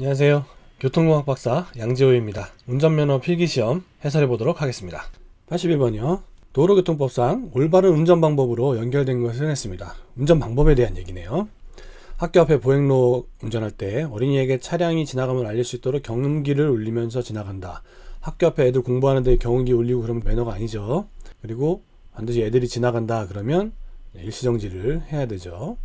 안녕하세요. 교통공학 박사 양지호입니다. 운전면허 필기시험 해설해 보도록 하겠습니다. 81번이요. 도로교통법상 올바른 운전 방법으로 연결된 것을 했습니다. 운전 방법에 대한 얘기네요. 학교 앞에 보행로 운전할 때 어린이에게 차량이 지나가면 알릴 수 있도록 경운기를 울리면서 지나간다. 학교 앞에 애들 공부하는데 경운기 울리고 그러면 매너가 아니죠. 그리고 반드시 애들이 지나간다 그러면 네, 일시정지를 해야 되죠.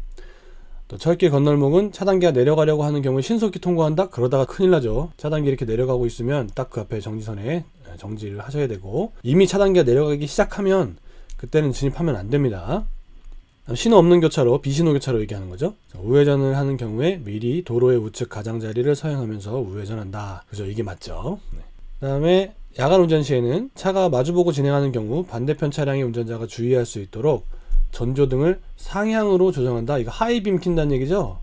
또 철길 건널목은 차단기가 내려가려고 하는 경우에 신속히 통과한다 그러다가 큰일 나죠 차단기 이렇게 내려가고 있으면 딱 그 앞에 정지선에 정지를 하셔야 되고 이미 차단기가 내려가기 시작하면 그때는 진입하면 안 됩니다 신호 없는 교차로 비신호 교차로 얘기하는 거죠 우회전을 하는 경우에 미리 도로의 우측 가장자리를 서행하면서 우회전한다 그죠 이게 맞죠 네. 그 다음에 야간 운전 시에는 차가 마주보고 진행하는 경우 반대편 차량의 운전자가 주의할 수 있도록 전조등을 상향으로 조정한다. 이거 하이빔 킨다는 얘기죠.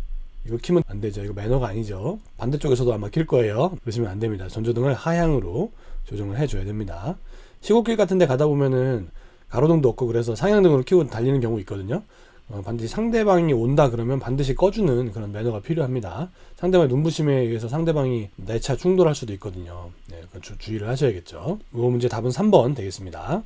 이거 키면 안 되죠. 이거 매너가 아니죠. 반대쪽에서도 아마 킬 거예요. 그러시면 안 됩니다. 전조등을 하향으로 조정을 해줘야 됩니다. 시골길 같은 데 가다 보면은 가로등도 없고 그래서 상향등으로 키고 달리는 경우 있거든요. 어, 반드시 상대방이 온다 그러면 반드시 꺼주는 그런 매너가 필요합니다. 상대방의 눈부심에 의해서 상대방이 내 차 충돌할 수도 있거든요. 네, 주, 주의를 하셔야겠죠. 이거 문제 답은 3번 되겠습니다.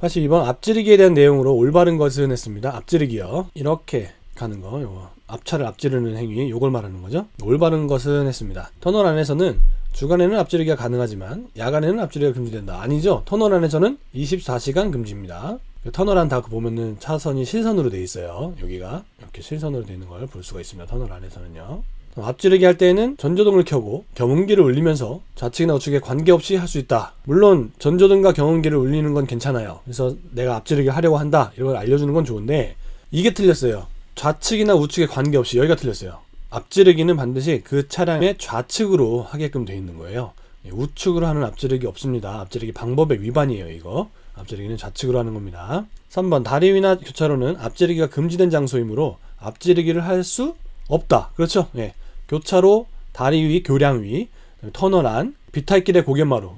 사실 이번 앞지르기에 대한 내용으로 올바른 것은 했습니다. 앞지르기요. 이렇게 가는 거, 요거. 앞차를 앞지르는 행위, 요걸 말하는 거죠. 올바른 것은 했습니다. 터널 안에서는 주간에는 앞지르기가 가능하지만 야간에는 앞지르기가 금지된다. 아니죠. 터널 안에서는 24시간 금지입니다. 그 터널 안 다크 그 보면은 차선이 실선으로 돼 있어요. 여기가 이렇게 실선으로 돼있는걸 볼 수가 있습니다. 터널 안에서는요. 앞지르기 할 때에는 전조등을 켜고 경운기를 울리면서 좌측이나 우측에 관계없이 할 수 있다 물론 전조등과 경운기를 울리는 건 괜찮아요 그래서 내가 앞지르기 하려고 한다 이런 걸 알려주는 건 좋은데 이게 틀렸어요 좌측이나 우측에 관계없이 여기가 틀렸어요 앞지르기는 반드시 그 차량의 좌측으로 하게끔 되어 있는 거예요 예, 우측으로 하는 앞지르기 없습니다 앞지르기 방법의 위반이에요 이거 앞지르기는 좌측으로 하는 겁니다 3번 다리 위나 교차로는 앞지르기가 금지된 장소이므로 앞지르기를 할 수 없다 그렇죠 예. 교차로 다리 위, 교량 위, 터널안, 비탈길의 고갯마루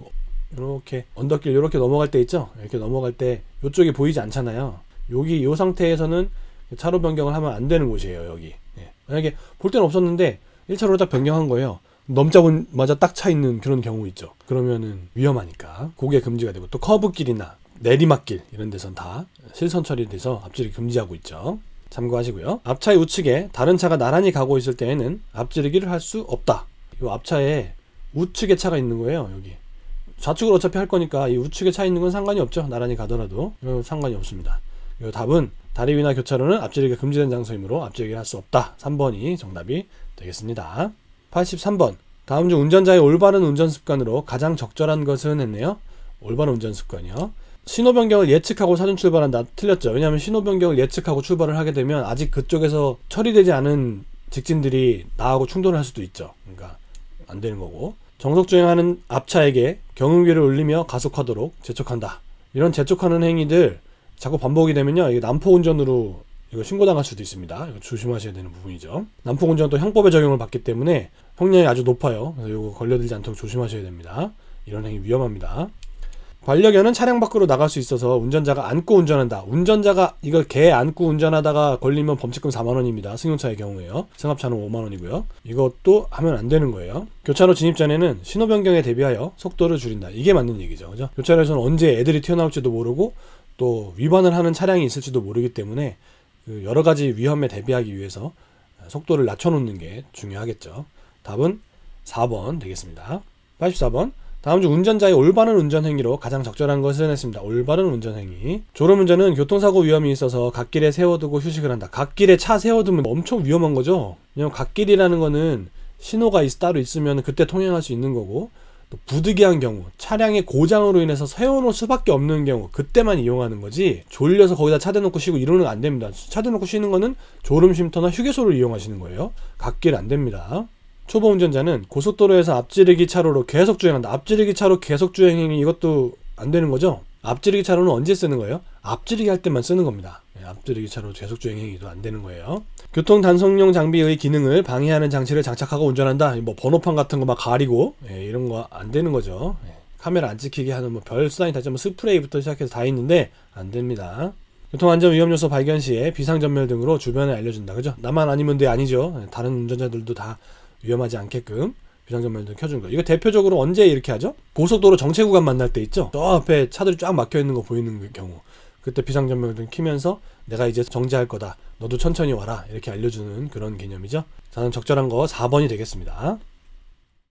이렇게 언덕길 이렇게 넘어갈 때 있죠? 이렇게 넘어갈 때 이쪽이 보이지 않잖아요. 여기 이 상태에서는 차로 변경을 하면 안 되는 곳이에요. 여기 예. 만약에 볼 때는 없었는데 1차로로 딱 변경한 거예요. 넘자마자 딱 차 있는 그런 경우 있죠. 그러면은 위험하니까 고개 금지가 되고 또 커브길이나 내리막길 이런 데선 다 실선 처리돼서 앞질이 금지하고 있죠. 참고하시고요. 앞차의 우측에 다른 차가 나란히 가고 있을 때에는 앞지르기를 할 수 없다. 이 앞차에 우측에 차가 있는 거예요. 여기 좌측으로 어차피 할 거니까 이 우측에 차 있는 건 상관이 없죠. 나란히 가더라도 어, 상관이 없습니다. 이 답은 다리 위나 교차로는 앞지르기가 금지된 장소이므로 앞지르기를 할 수 없다. 3번이 정답이 되겠습니다. 83번 다음 중 운전자의 올바른 운전 습관으로 가장 적절한 것은 했네요. 올바른 운전 습관이요. 신호 변경을 예측하고 사전 출발한다 틀렸죠 왜냐하면 신호 변경을 예측하고 출발을 하게 되면 아직 그쪽에서 처리되지 않은 직진들이 나하고 충돌할 수도 있죠 그러니까 안 되는 거고 정석 주행하는 앞차에게 경운기를 울리며 가속하도록 재촉한다 이런 재촉하는 행위들 자꾸 반복이 되면요 이게 난폭 운전으로 이거 신고당할 수도 있습니다 이거 조심하셔야 되는 부분이죠 난폭 운전 도 형법에 적용을 받기 때문에 형량이 아주 높아요 그래서 이거 걸려들지 않도록 조심하셔야 됩니다 이런 행위 위험합니다 반려견은 차량 밖으로 나갈 수 있어서 운전자가 안고 운전한다. 운전자가 이걸 개 안고 운전하다가 걸리면 범칙금 4만원입니다. 승용차의 경우에요. 승합차는 5만원이고요. 이것도 하면 안 되는 거예요. 교차로 진입 전에는 신호 변경에 대비하여 속도를 줄인다. 이게 맞는 얘기죠. 그죠? 교차로에서는 언제 애들이 튀어나올지도 모르고 또 위반을 하는 차량이 있을지도 모르기 때문에 그 여러 가지 위험에 대비하기 위해서 속도를 낮춰놓는 게 중요하겠죠. 답은 4번 되겠습니다. 84번 다음 중 운전자의 올바른 운전 행위로 가장 적절한 것을 해냈습니다. 올바른 운전 행위. 졸음 운전은 교통사고 위험이 있어서 갓길에 세워두고 휴식을 한다. 갓길에 차 세워두면 엄청 위험한 거죠. 왜냐면 갓길이라는 거는 신호가 따로 있으면 그때 통행할 수 있는 거고 또 부득이한 경우 차량의 고장으로 인해서 세워놓을 수밖에 없는 경우 그때만 이용하는 거지 졸려서 거기다 차 대놓고 쉬고 이러는 안 됩니다 차 대놓고 쉬는 거는 졸음 쉼터나 휴게소를 이용하시는 거예요 갓길 안 됩니다 초보 운전자는 고속도로에서 앞지르기 차로로 계속 주행한다. 앞지르기 차로 계속 주행이 이것도 안 되는 거죠? 앞지르기 차로는 언제 쓰는 거예요? 앞지르기 할 때만 쓰는 겁니다. 네, 앞지르기 차로 계속 주행 행위도 안 되는 거예요. 교통 단속용 장비의 기능을 방해하는 장치를 장착하고 운전한다. 뭐 번호판 같은 거 막 가리고 예, 이런 거 안 되는 거죠. 예, 카메라 안 찍히게 하는 뭐 별 수단이 다지 뭐 스프레이부터 시작해서 다 있는데 안 됩니다. 교통안전 위험 요소 발견 시에 비상전멸 등으로 주변에 알려준다. 그죠? 나만 아니면 돼 아니죠. 다른 운전자들도 다 위험하지 않게끔 비상전면등 켜준 거. 이거 대표적으로 언제 이렇게 하죠? 고속도로 정체 구간 만날 때 있죠? 저 앞에 차들이 쫙 막혀 있는 거 보이는 그 경우. 그때 비상전면등 키면서 내가 이제 정지할 거다. 너도 천천히 와라. 이렇게 알려주는 그런 개념이죠. 저는 적절한 거 4번이 되겠습니다.